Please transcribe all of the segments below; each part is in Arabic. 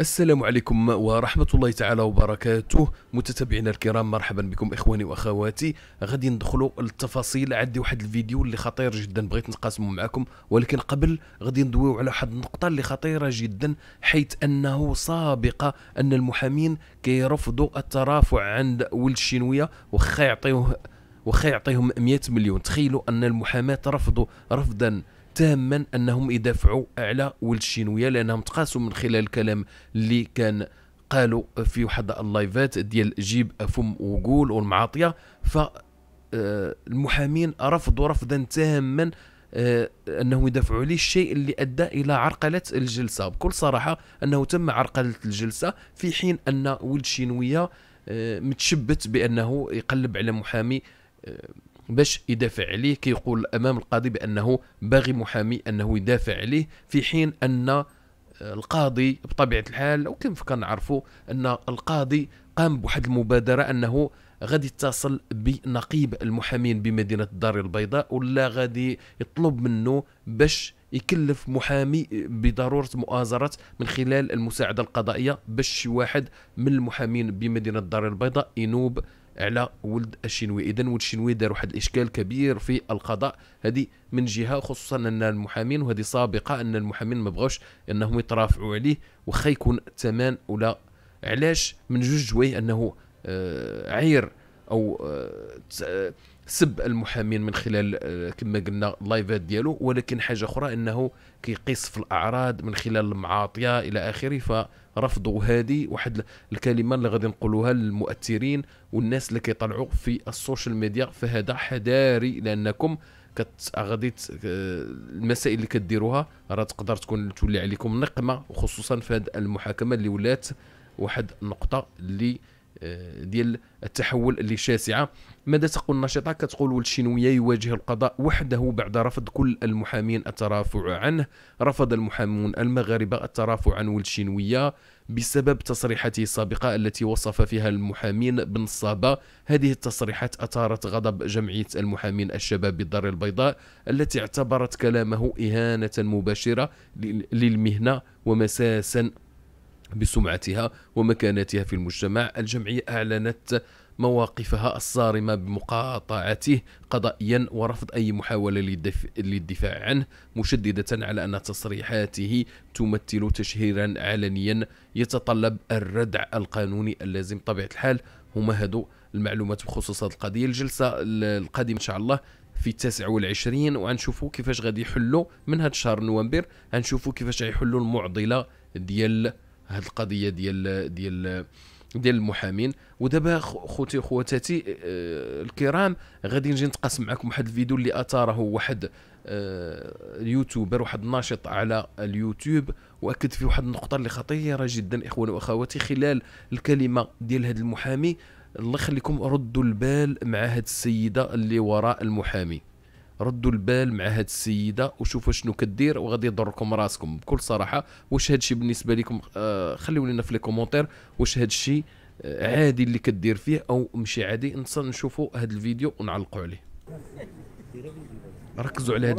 السلام عليكم ورحمة الله تعالى وبركاته متتابعينا الكرام مرحبا بكم إخواني وأخواتي غادي ندخلوا التفاصيل عندي واحد الفيديو اللي خطير جدا بغيت نقاسمه معكم ولكن قبل غادي ندويو على واحد النقطة اللي خطيرة جدا حيث أنه سابقة أن المحامين كيرفضوا الترافع عند ولد الشينوية وخا يعطيوه وخا يعطيهم 100 مليون تخيلوا أن المحاماة رفضوا رفضا تاما انهم يدافعوا على ولد الشينويه لانهم تقاسوا من خلال الكلام اللي كان قالوا في واحد اللايفات ديال جيب فم وقول والمعاطيه ف آه، المحامين رفضوا رفضا تاما آه، انه يدافعوا عليه الشيء اللي ادى الى عرقله الجلسه بكل صراحه انه تم عرقله الجلسه في حين ان ولد شينويه آه، متشبت بانه يقلب على محامي باش يدافع عليه كيقول امام القاضي بانه باغي محامي انه يدافع عليه في حين ان آه، القاضي بطبيعه الحال وكيف كنعرفوا ان القاضي قام بواحد المبادره انه غادي يتصل بنقيب المحامين بمدينه الدار البيضاء ولا غادي يطلب منه باش يكلف محامي بضروره مؤازره من خلال المساعده القضائيه باش واحد من المحامين بمدينه الدار البيضاء ينوب على ولد الشنوي اذا ولد الشنوي دار واحد الاشكال كبير في القضاء هذه من جهه خصوصا ان المحامين وهذه سابقه ان المحامين ما بغاوش انهم يترافعوا عليه واخا يكون الثمن ولا علاش من جوج جوي انه آه، عير او آه، سب المحامين من خلال آه، كما قلنا اللايفات ديالو ولكن حاجه اخرى انه كيقيس في الاعراض من خلال المعاطيه الى اخره فرفضوا هذه واحد الكلمه اللي غادي نقولوها للمؤثرين والناس اللي كيطلعوا في السوشيال ميديا فهذا حذاري لانكم غادي آه، المسائل اللي كديروها راه تقدر تكون تولي عليكم نقمه وخصوصا في هذه المحاكمه اللي ولات واحد النقطه اللي ديال التحول اللي شاسعه ماذا تقول النشطه كتقول والشينويه يواجه القضاء وحده بعد رفض كل المحامين الترافع عنه رفض المحامون المغاربه الترافع عن والشينويه بسبب تصريحاته السابقه التي وصف فيها المحامين بنصابة هذه التصريحات اثارت غضب جمعيه المحامين الشباب بالدار البيضاء التي اعتبرت كلامه اهانه مباشره للمهنه ومساسا بسمعتها ومكانتها في المجتمع الجمعية أعلنت مواقفها الصارمة بمقاطعته قضائيا ورفض أي محاولة للدفاع عنه مشددة على أن تصريحاته تمثل تشهيرا علنيا يتطلب الردع القانوني اللازم طبيعة الحال هما هادو المعلومات بخصوص هذه القضية الجلسة القادمة إن شاء الله في 29 وغنشوفوا كيفاش غادي يحلوا من هذا شهر نوفمبر غنشوفوا كيفاش غيحلوا المعضلة ديال هذه القضيه ديال ديال ديال المحامين ودابا خوتي وخواتاتي آه، الكرام غادي نجي نتقاسم معكم واحد الفيديو اللي اثاره واحد اليوتيوبر آه، واحد الناشط على اليوتيوب واكد في واحد النقطه اللي خطيره جدا اخواني واخواتي خلال الكلمه ديال هذا المحامي الله يخليكم ردوا البال مع هذه السيده اللي وراء المحامي ردوا البال مع هاد السيده وشوفوا شنو كدير وغادي يضركم راسكم بكل صراحه واش الشيء بالنسبه لكم آه خليو لنا في لي كومونتير واش الشيء آه، عادي اللي كدير فيه او ماشي عادي نشوفوا هاد الفيديو ونعلقوا عليه ركزوا على هاد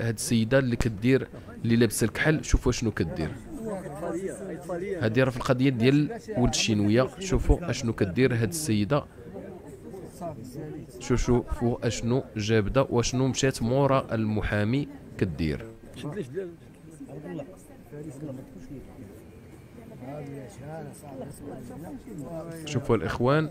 هاد السيده اللي كدير اللي لابسه الكحل شوفوا شنو كدير هذه راه في القضيه ديال ولد الشينويه شوفوا اشنو كدير هاد السيده شوف فو اشنو جابده واشنو مشات مورا المحامي كدير شوفوا الاخوان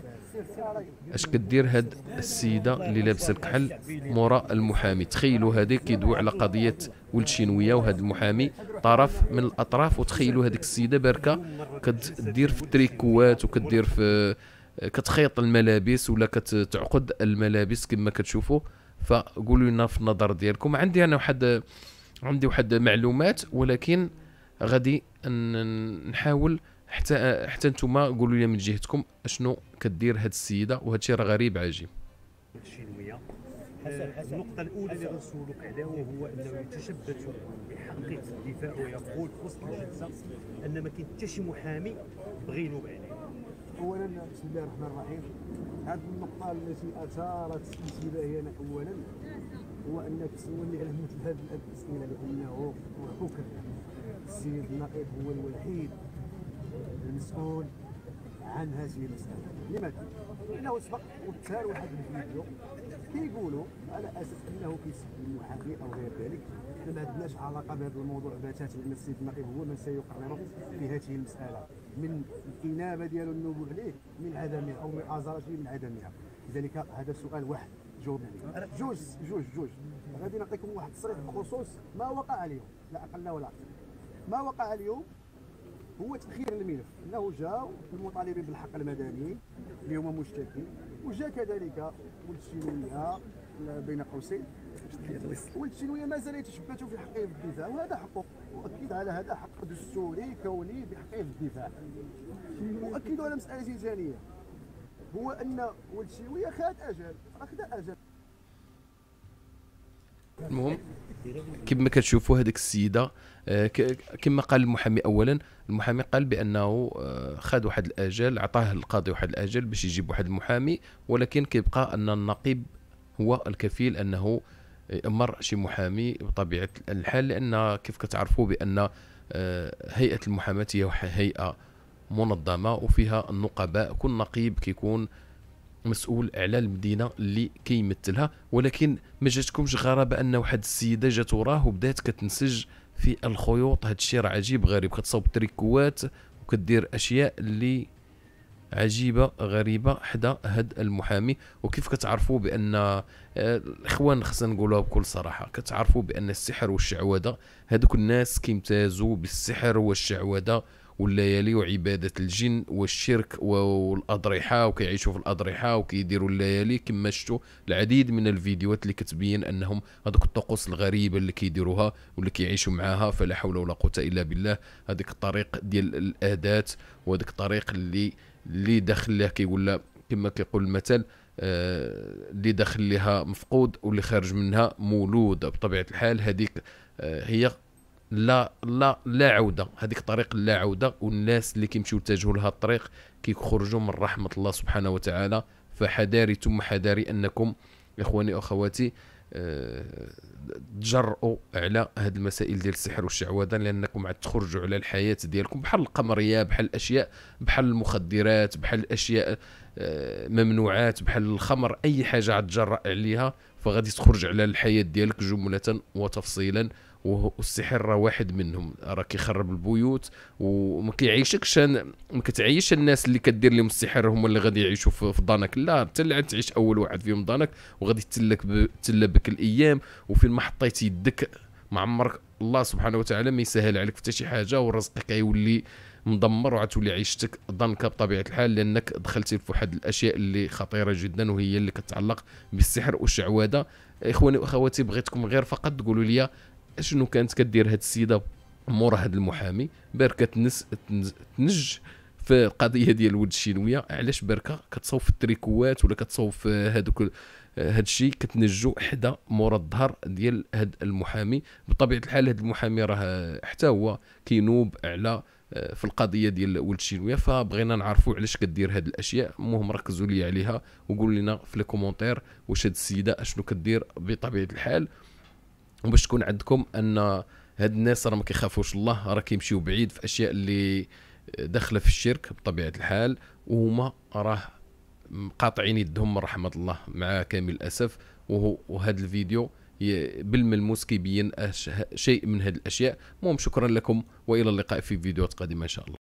اش كدير هاد السيده اللي لابسه الكحل مورا المحامي تخيلوا هذا كيدوي على قضيه ولد شينويه وهذا المحامي طرف من الاطراف وتخيلوا هذيك السيده باركه كدير في التريكوات وكدير في كتخيط الملابس ولا كتعقد الملابس كما كتشوفوا فقولوا لنا في النظر ديالكم عندي انا واحد عندي واحد معلومات ولكن غادي نحاول حتى حتى نتوما قولوا لي من جهتكم اشنو كدير هاد السيده وهذا الشيء راه غريب عجيب النقطة الأولى اللي غنسولك عليها وهو أنه يتشبث بحقيقة الدفاع ويقول في وسط الجلسة أن ما كاين حتى شي محامي بغى ينوب عليه اولا بسم الله الرحمن الرحيم هذه النقطه التي اثارت انتباهي انا اولا هو انك تسولني على مثل هذه الاسئله لانه وحكم السيد النائب هو الوحيد المسؤول عن هذه المسألة لماذا؟ لأنه سبق وتسار واحد الفيديو كيقولوا على أساس أنه كيسب المحامي أو غير ذلك حنا ما عندناش علاقة بهذا الموضوع بتاتا لأن السيد النقيب هو من سيقرر في هذه المسألة من الإنابة ديالو النوبه عليه من عدمها أو من أزرته من عدمها لذلك هذا سؤال واحد جاوب عليه جوج جوج جوج غادي نعطيكم واحد التصريح بخصوص ما وقع اليوم لا أقل ولا أكثر ما وقع اليوم هو تأخير الملف انه جاء المطالبين بالحق المدني اللي هما مشتكين وجاء كذلك ولد الشينويه بين قوسين ولد الشينويه مازال يتشبثوا في حقه في الدفاع وهذا حقه واكد على هذا حق دستوري كوني بحقه في الدفاع واكد على مساله ثانيه هو ان ولد الشينويه خاد اجل راه اجل المهم كما كتشوفوا هذيك السيده آه، كما قال المحامي اولا المحامي قال بانه آه، خد واحد الاجل عطاه القاضي واحد الاجل باش يجيب واحد المحامي ولكن كيبقى ان النقيب هو الكفيل انه يامر آه، شي محامي بطبيعه الحال لان كيف كتعرفوا بان هيئه المحاماه هي هيئه منظمه وفيها النقباء كل نقيب كيكون مسؤول على المدينه اللي كيمثلها ولكن ما جاتكمش غرابه ان واحد السيده جات وراه وبدات كتنسج في الخيوط هذا الشيء راه عجيب غريب كتصاوب تريكوات وكدير اشياء اللي عجيبه غريبه حدا هاد المحامي وكيف كتعرفوا بان آه، الاخوان خصنا نقولوها بكل صراحه كتعرفوا بان السحر والشعوذه هذوك الناس كيمتازوا بالسحر والشعوذه والليالي وعبادة الجن والشرك والأضرحة وكيعيشوا في الأضرحة وكيديروا الليالي كما شفتوا العديد من الفيديوهات اللي كتبين أنهم هذوك الطقوس الغريبة اللي كيديروها واللي كيعيشوا معاها فلا حول ولا قوة إلا بالله هذيك الطريق ديال الأداة وهذيك الطريق اللي اللي داخل لها كيقول لها كما كيقول المثل آه، اللي داخل لها مفقود واللي خارج منها مولود بطبيعة الحال هذيك آه، هي لا لا لا عوده هذيك طريق لا عوده والناس اللي كيمشيو يتجهوا لهذا الطريق كيخرجوا من رحمه الله سبحانه وتعالى فحذاري ثم حذاري انكم اخواني واخواتي آه، تجرؤوا على هاد المسائل ديال السحر والشعوذه لانكم عاد تخرجوا على الحياه ديالكم بحال القمريه بحال الاشياء بحال المخدرات بحال الاشياء آه، ممنوعات بحال الخمر اي حاجه عاد تجرأ عليها فغادي تخرج على الحياه ديالك جمله وتفصيلا والسحر راه واحد منهم راه كيخرب البيوت وما كيعيشكش ما كتعيش الناس اللي كدير لهم السحر هما اللي غادي يعيشوا في ضنك لا انت اللي تعيش اول واحد فيهم ضنك وغادي تلك تلا بك الايام وفين ما حطيت يدك ما عمرك الله سبحانه وتعالى ما يسهل عليك حتى شي حاجه ورزقك كيولي مدمر وغتولي عيشتك ضنكه بطبيعه الحال لانك دخلتي في واحد الاشياء اللي خطيره جدا وهي اللي كتعلق بالسحر والشعوذه اخواني واخواتي بغيتكم غير فقط تقولوا لي شنو كانت كدير هاد السيده مورا هاد المحامي بركة تنس تنج في القضيه ديال الود الشينويه علاش بركة كتصوف في التريكوات ولا كتصوف في هادوك هاد الشيء كتنجو حدا مورا الظهر ديال هاد المحامي بطبيعه الحال هاد المحامي راه حتى هو كينوب على آه، في القضيه ديال ولد الشينويه فبغينا نعرفوا علاش كدير هاد الاشياء المهم ركزوا لي عليها وقولوا لنا في لي كومونتير واش هاد السيده اشنو كدير بطبيعه الحال وباش تكون عندكم ان هاد الناس راه ما كيخافوش الله راه كيمشيو بعيد في اشياء اللي داخله في الشرك بطبيعه الحال وهما راه قاطعين يدهم من رحمه الله مع كامل الاسف وهذا الفيديو بالملموس كيبين شيء من هذه الاشياء المهم شكرا لكم والى اللقاء في فيديوهات قادمه ان شاء الله